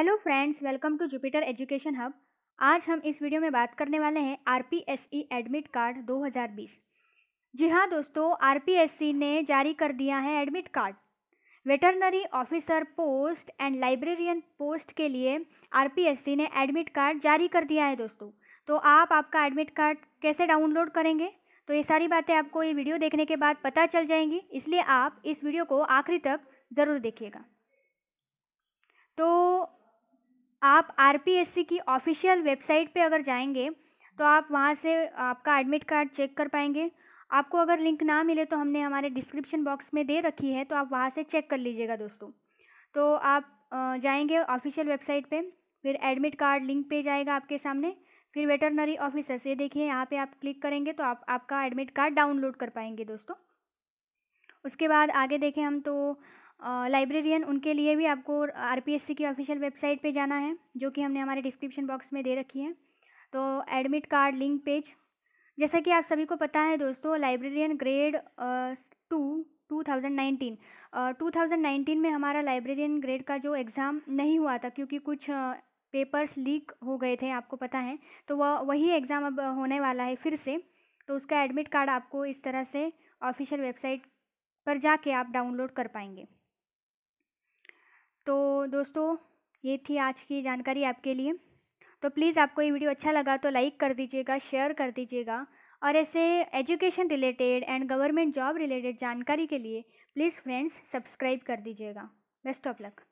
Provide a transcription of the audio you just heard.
hello friends welcome to Jupiter education hub आज हम इस वीडियो में बात करने वाले हैं आर एडमिट कार्ड 2020 जी हाँ दोस्तों आर ने जारी कर दिया है admit card veterinary officer post and librarian post के लिए आर ने एडमिट कार्ड जारी कर दिया है दोस्तों तो आप आपका एडमिट कार्ड कैसे डाउनलोड करेंगे तो ये सारी बातें आपको ये वीडियो देखने के बाद पता चल जाएंगी इसलिए आप इस वीडियो को आखिरी तक ज़रूर देखिएगा आप आर की ऑफिशियल वेबसाइट पे अगर जाएंगे तो आप वहाँ से आपका एडमिट कार्ड चेक कर पाएंगे आपको अगर लिंक ना मिले तो हमने हमारे डिस्क्रिप्शन बॉक्स में दे रखी है तो आप वहाँ से चेक कर लीजिएगा दोस्तों तो आप जाएंगे ऑफिशियल वेबसाइट पे फिर एडमिट कार्ड लिंक पे जाएगा आपके सामने फिर वेटरनरी ऑफिसर से देखिए यहाँ पे आप क्लिक करेंगे तो आप आपका एडमिट कार्ड डाउनलोड कर पाएंगे दोस्तों उसके बाद आगे देखें हम तो लाइब्रेरियन उनके लिए भी आपको आर की ऑफिशियल वेबसाइट पे जाना है जो कि हमने हमारे डिस्क्रिप्शन बॉक्स में दे रखी है तो एडमिट कार्ड लिंक पेज जैसा कि आप सभी को पता है दोस्तों librarian grade two two thousand nineteen two thousand nineteen में हमारा लाइब्रेरियन ग्रेड का जो एग्ज़ाम नहीं हुआ था क्योंकि कुछ पेपर्स लीक हो गए थे आपको पता है तो वह वही एग्ज़ाम अब होने वाला है फिर से तो उसका एडमिट कार्ड आपको इस तरह से ऑफिशियल वेबसाइट पर जाके आप डाउनलोड कर पाएंगे तो दोस्तों ये थी आज की जानकारी आपके लिए तो प्लीज़ आपको ये वीडियो अच्छा लगा तो लाइक कर दीजिएगा शेयर कर दीजिएगा और ऐसे education related and government job related जानकारी के लिए प्लीज़ फ्रेंड्स सब्सक्राइब कर दीजिएगा बेस्ट ऑफ लक